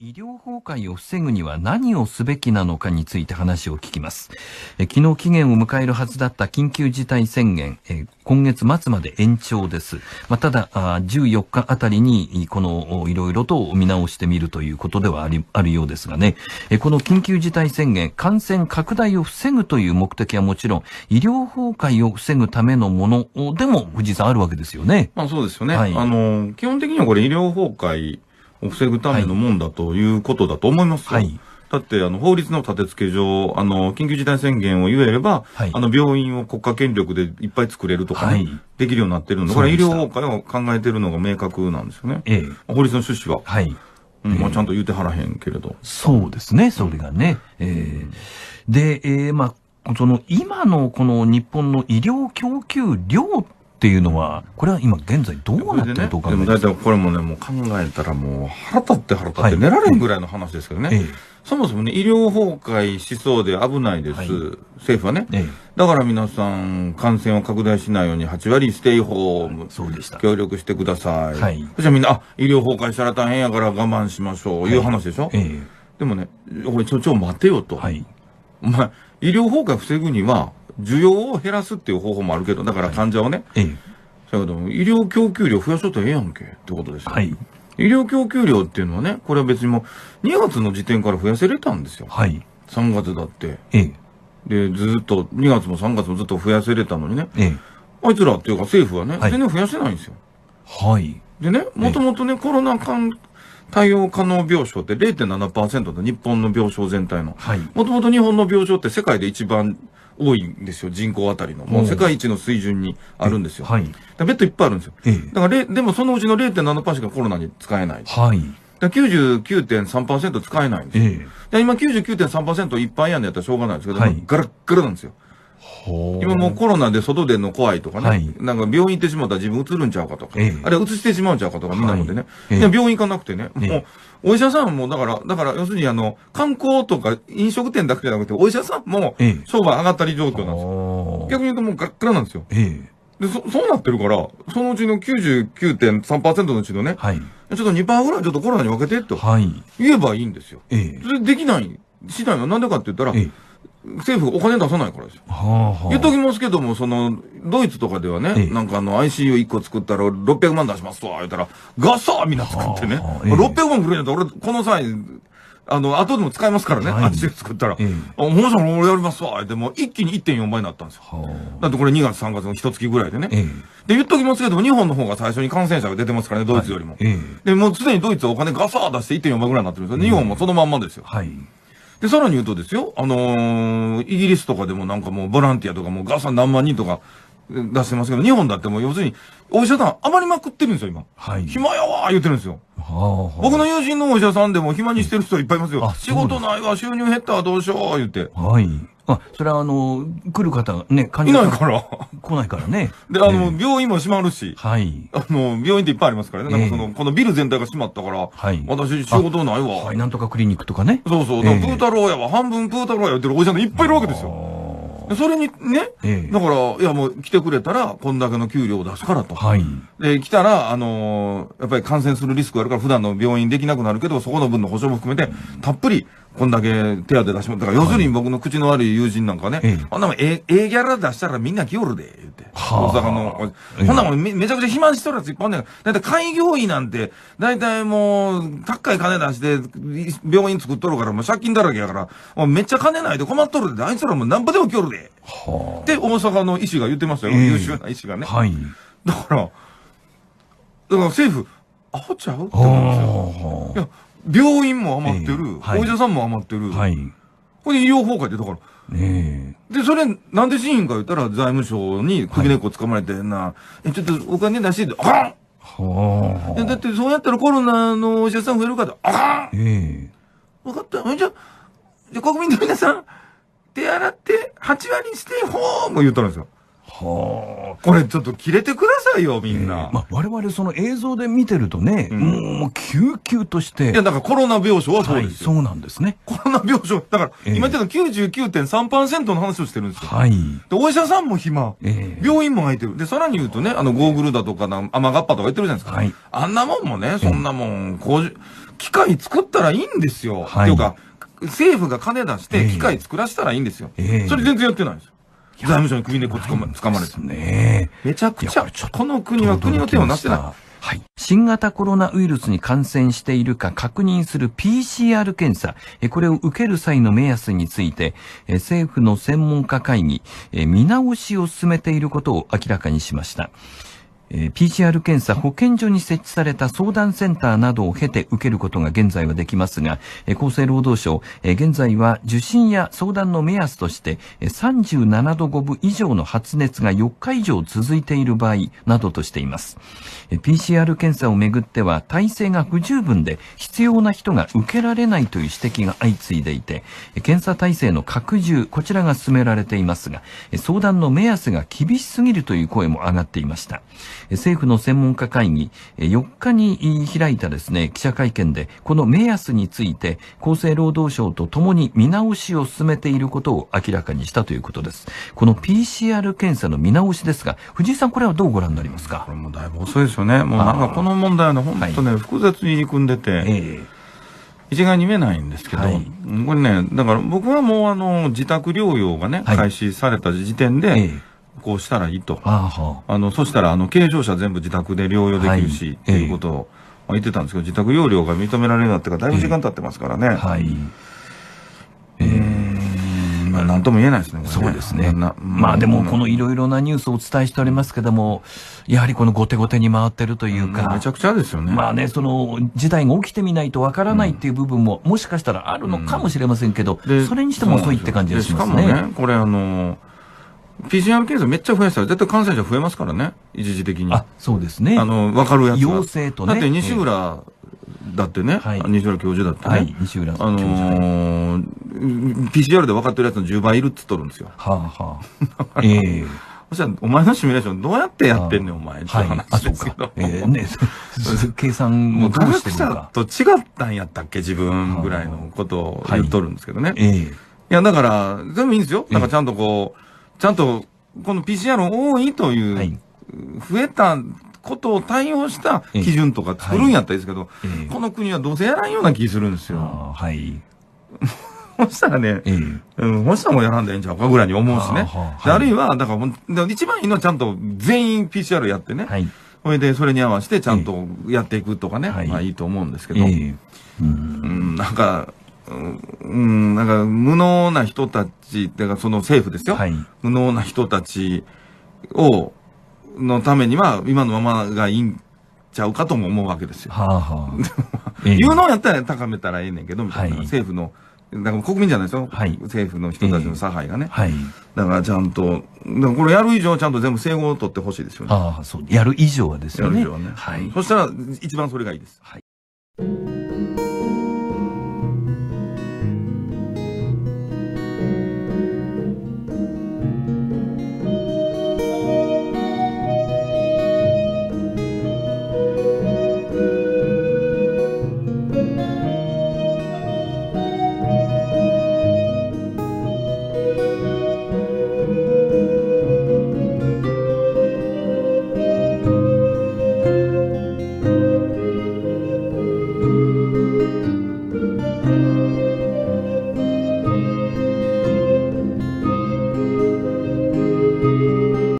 医療崩壊を防ぐには何をすべきなのかについて話を聞きます。え昨日期限を迎えるはずだった緊急事態宣言、え今月末まで延長です。まあ、ただあ、14日あたりに、この、いろいろと見直してみるということではあり、あるようですがね。えこの緊急事態宣言、感染拡大を防ぐという目的はもちろん、医療崩壊を防ぐためのものでも、藤井さんあるわけですよね。まあそうですよね。はい、あの、基本的にはこれ医療崩壊、を防ぐためのもんだということだと思いますよ。はい、だって、あの、法律の立て付け上、あの、緊急事態宣言を言えれば、はい、あの、病院を国家権力でいっぱい作れるとか、ねはい、できるようになってるので、これ医療崩壊を考えてるのが明確なんですよね。ええ、法律の趣旨は。はい。うん、まあ、ちゃんと言うてはらへんけれど。そうですね、それがね。ええー、で、えー、まあ、その今のこの日本の医療供給量っていうのは、これは今現在どうなってるとおで、ね、でも大体これもね、もう考えたらもう腹立って腹立って寝られんぐらいの話ですけどね。はい、そもそもね、医療崩壊しそうで危ないです。はい、政府はね、ええ、だから皆さん、感染を拡大しないように8割ステイホーム、そうでした協力してください。はい、そしたらみんな、あ、医療崩壊したら大変やから我慢しましょう、いう話でしょ。ええ、でもね、これちょ、ちょ、待てよと。はい、お前、医療崩壊防ぐには、需要を減らすっていう方法もあるけど、だから患者をね、はい、だけど医療供給量増やしとったらええやんけってことですよ。はい、医療供給量っていうのはね、これは別にもう、2月の時点から増やせれたんですよ。はい、3月だって。ええ、で、ずっと、2月も3月もずっと増やせれたのにね、ええ、あいつらっていうか政府はね、はい、全然増やせないんですよ。はい。でね、もともとね、コロナ関対応可能病床って0.7%で日本の病床全体の。はい。もともと日本の病床って世界で一番多いんですよ、人口あたりの。もう世界一の水準にあるんですよ。はい。ベッドいっぱいあるんですよ。ええ、だからでもそのうちの0.7%しかコロナに使えない。はい。だ99.3%使えないんですよ。ええ、今99.3%いっぱいやんのやったらしょうがないですけど、はい、ガラッガラなんですよ。今もうコロナで外での怖いとかね、はい、なんか病院行ってしまったら自分移るんちゃうかとか、えー、あれい移してしまうんちゃうかとか、みんなのでね、はい、病院行かなくてね、もう、お医者さんも、だから、だから、要するにあの、観光とか飲食店だけじゃなくて、お医者さんも商売上がったり状況なんですよ。逆に言うともうがっくらなんですよ。ええで、そ、そうなってるから、そのうちの99.3%のうちのね、はい、ちょっと2%ぐらいちょっとコロナに分けてと、言えばいいんですよ。ええ。それできない、しないのはなんでかって言ったら、え政府お金出さないからですよ。はあはあ、言っときますけども、その、ドイツとかではね、ええ、なんかあの ICU1 個作ったら600万出しますと、言ったら、ガサーみんな作ってね、はあはあええ、600万くれるんだったら俺、この際、あの、後でも使えますからね、ICU 作ったら、ええ、あ、もうろん俺やりますわ、でも一気に1.4倍になったんですよ。はあ、だってこれ2月3月のと月ぐらいでね。ええ、で、言っときますけども、日本の方が最初に感染者が出てますからね、ドイツよりも。はい、で、もうすでにドイツはお金ガサー出して1.4倍ぐらいになってるんですよ。日本もそのまんまですよ。はいで、さらに言うとですよ、あのー、イギリスとかでもなんかもうボランティアとかもうガサ何万人とか出してますけど、日本だってもう要するに、お医者さん余りまくってるんですよ、今。はい。暇やわー言ってるんですよ。はあは僕の友人のお医者さんでも暇にしてる人いっぱいいますよ。仕事ないわ、収入減ったわ、どうしよう、言って。はい。あ、それはあの、来る方、ね、患いないから。来ないからね。で、あの、え病院も閉まるし、はい。あの、病院っていっぱいありますからね。なんかそえの、このビル全体が閉まったから、はい私仕事ないわ。はい、なんとかクリニックとかね。そうそう。えプータローやわ、半分プータローや言ってるおじさんがいっぱいいるわけですよ。でそれにね、ええだから、いやもう来てくれたら、こんだけの給料を出すからと。はい。で、来たら、あのーやっぱり感染するリスクがあるから、普段の病院できなくなるけど、そこの分の保証も含めて、たっぷり、こんだけ手当出しもだから要するに僕の口の悪い友人なんかね、はい、あんなもんええギャラ出したらみんな来よるで、言って。大阪の。こんなもんめめちゃくちゃ肥満しとるやついっぱいあんねん。だいたい開業医なんて、だいたいもう、高い金出して、病院作っとるから、もう借金だらけやから、もうめっちゃ金ないで困っとるで、あいつらもなんぼでも来よるで。はって大阪の医師が言ってましたよ、えー、優秀な医師がね。はい。だから、だから政府、アホちゃうって思うんですよ。病院も余ってる、えーはい、お医者さんも余ってる。はい。これ医療崩壊って、だから。ええー、で、それ、なんで死因か言ったら、財務省に首根っこ掴まれて、な、はい、え、ちょっとお金出して、あかんはあ。だって、そうやったらコロナのお医者さん増えるから、あかんええー、分かった。じゃじゃ国民の皆さん、手洗って、8割にして、ほーも言ったんですよ。はあ、これちょっと切れてくださいよ、みんな。えー、まあ、我々その映像で見てるとね、うん、もう、救急として。いや、だからコロナ病床はそうですはい、そうなんですね。コロナ病床、だから、えー、今言ってた99.3%の話をしてるんですよ。はい。で、お医者さんも暇。えー、病院も空いてる。で、さらに言うとね、あの、ゴーグルだとか、甘がっぱとか言ってるじゃないですか。はい。あんなもんもね、そんなもん、こう、機械作ったらいいんですよ。はい。っていうか、政府が金出して機械作らせたらいいんですよ。えー、それ全然やってないんですよ。財務省に首根っこつかまつかまれてね。めちゃくちゃ、この国は国の手をなしてない。はい、新型コロナウイルスに感染しているか確認する PCR 検査、これを受ける際の目安について、政府の専門家会議、見直しを進めていることを明らかにしました。PCR 検査、保健所に設置された相談センターなどを経て受けることが現在はできますが、厚生労働省、現在は受診や相談の目安として、37度5分以上の発熱が4日以上続いている場合などとしています。PCR 検査をめぐっては、体制が不十分で必要な人が受けられないという指摘が相次いでいて、検査体制の拡充、こちらが進められていますが、相談の目安が厳しすぎるという声も上がっていました。政府の専門家会議、4日に開いたですね、記者会見で、この目安について、厚生労働省とともに見直しを進めていることを明らかにしたということです。この PCR 検査の見直しですが、藤井さん、これはどうご覧になりますかこれもだいぶ遅いですよね。もうなんかこの問題の本当ね、はい、複雑に組んでて、えー、一概に見えないんですけど、はい、これね、だから僕はもうあの、自宅療養がね、はい、開始された時点で、えうしたらいいと。あの、そしたら、あの、軽症者全部自宅で療養できるし、はい、っていうことを言ってたんですけど、自宅療養が認められるようになってから、だいぶ時間経ってますからね。はい。えー、まあ、なんとも言えないですね、ねそうですね。まあ、でも、このいろいろなニュースをお伝えしておりますけども、やはりこの後手後手に回ってるというか、めちゃくちゃですよね。まあね、その、事態が起きてみないとわからないっていう部分も、もしかしたらあるのかもしれませんけど、それにしても遅いって感じがしますね。しかもね、これあの PCR 検査めっちゃ増やしたら絶対感染者増えますからね、一時的に。あ、そうですね。あの、わかるやつ陽性とね。だって西浦だってね、はい、西浦教授だってね。はい、西浦あのー、PCR で分かってるやつの10倍いるっつっとるんですよ。はあはあ。ええーそしたら、お前のシミュレーションどうやってやってんねん、お前。って話ですけど。はい、えー、ね、計算もどうしてる者と違ったんやったっけ、自分ぐらいのことを言っとるんですけどね。はい、えいや、だから、全部いいんですよ。なんかちゃんとこう、ちゃんと、この PCR 多いという、はい、増えたことを対応した基準とか作るんやったらいいですけど、えーはい、この国はどうせやらんような気するんですよ。はい。そしたらね、えー、うん、そしたらもうやらんでええんちゃうかぐらいに思うしね。はい、あるいは、だから、一番いいのはちゃんと全員 PCR やってね。はい。それで、それに合わせてちゃんとやっていくとかね。えー、まあいいと思うんですけど。うん、なんか、うん、なんか無能な人たち、だからその政府ですよ。はい、無能な人たちを、のためには、今のままがいいんちゃうかとも思うわけですよ。はあはあ、有 能やったら高めたらええねんけど、みたいな、はい、政府の、だから国民じゃないですよ、はい、政府の人たちの差配がね、えー、はい、だからちゃんと、だからこれやる以上、ちゃんと全部整合を取ってほしいですよね。あそうやる以上はですよね。やる以上はね、はい、そしたら、一番それがいいです。はい